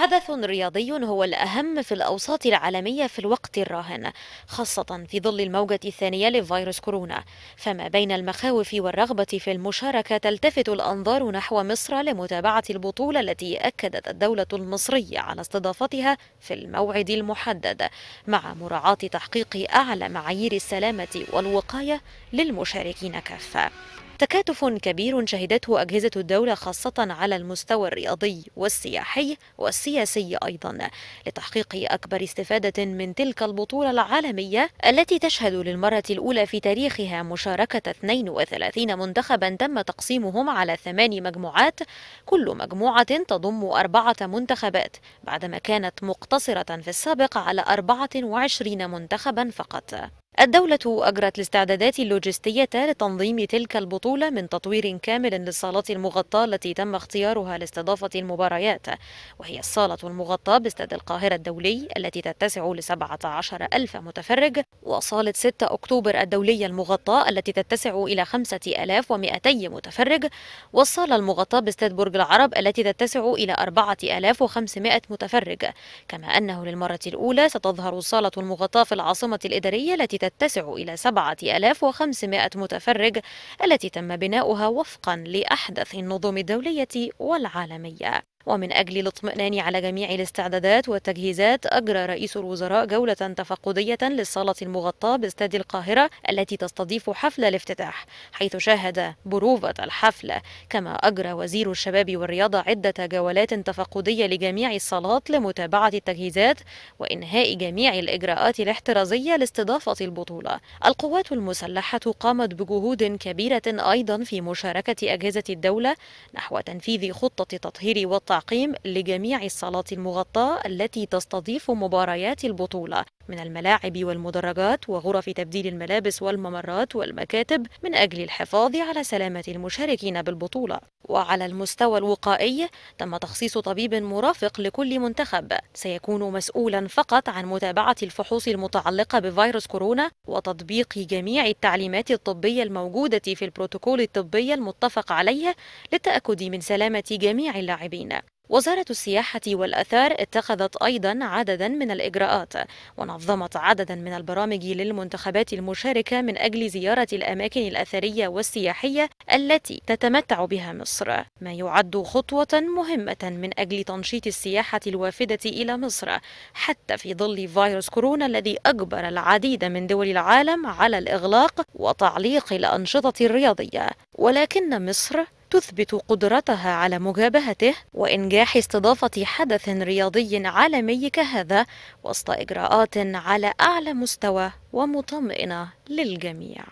حدث رياضي هو الأهم في الأوساط العالمية في الوقت الراهن خاصة في ظل الموجة الثانية لفيروس كورونا فما بين المخاوف والرغبة في المشاركة تلتفت الأنظار نحو مصر لمتابعة البطولة التي أكدت الدولة المصرية على استضافتها في الموعد المحدد مع مراعاة تحقيق أعلى معايير السلامة والوقاية للمشاركين كافة تكاتف كبير شهدته أجهزة الدولة خاصة على المستوى الرياضي والسياحي والسياسي أيضا لتحقيق أكبر استفادة من تلك البطولة العالمية التي تشهد للمرة الأولى في تاريخها مشاركة 32 منتخبا تم تقسيمهم على ثماني مجموعات كل مجموعة تضم أربعة منتخبات بعدما كانت مقتصرة في السابق على 24 منتخبا فقط الدولة أجرت الاستعدادات اللوجستية لتنظيم تلك البطولة من تطوير كامل للصالات المغطاة التي تم اختيارها لاستضافة المباريات وهي الصالة المغطاة باستاد القاهرة الدولي التي تتسع ل عشر ألف متفرج وصالة 6 أكتوبر الدولية المغطاة التي تتسع إلى 5200 متفرج والصالة المغطاة باستاد برج العرب التي تتسع إلى 4500 متفرج كما أنه للمرة الأولى ستظهر الصالة المغطاة في العاصمة الإدارية التي تتسع إلى 7500 متفرج التي تم بناؤها وفقا لأحدث النظم الدولية والعالمية ومن أجل الاطمئنان على جميع الاستعدادات والتجهيزات أجرى رئيس الوزراء جولة تفقدية للصالة المغطاة باستاد القاهرة التي تستضيف حفل الافتتاح حيث شاهد بروفة الحفلة كما أجرى وزير الشباب والرياضة عدة جولات تفقدية لجميع الصالات لمتابعة التجهيزات وإنهاء جميع الإجراءات الاحترازية لاستضافة البطولة القوات المسلحة قامت بجهود كبيرة أيضا في مشاركة أجهزة الدولة نحو تنفيذ خطة تطهير التعقيم لجميع الصالات المغطاة التي تستضيف مباريات البطولة من الملاعب والمدرجات وغرف تبديل الملابس والممرات والمكاتب من أجل الحفاظ على سلامة المشاركين بالبطولة وعلى المستوى الوقائي تم تخصيص طبيب مرافق لكل منتخب سيكون مسؤولا فقط عن متابعة الفحوص المتعلقة بفيروس كورونا وتطبيق جميع التعليمات الطبية الموجودة في البروتوكول الطبي المتفق عليه للتأكد من سلامة جميع اللاعبين وزارة السياحة والأثار اتخذت أيضا عددا من الإجراءات ونظمت عددا من البرامج للمنتخبات المشاركة من أجل زيارة الأماكن الأثرية والسياحية التي تتمتع بها مصر ما يعد خطوة مهمة من أجل تنشيط السياحة الوافدة إلى مصر حتى في ظل فيروس كورونا الذي أجبر العديد من دول العالم على الإغلاق وتعليق الأنشطة الرياضية ولكن مصر تثبت قدرتها على مجابهته وإنجاح استضافة حدث رياضي عالمي كهذا وسط إجراءات على أعلى مستوى ومطمئنة للجميع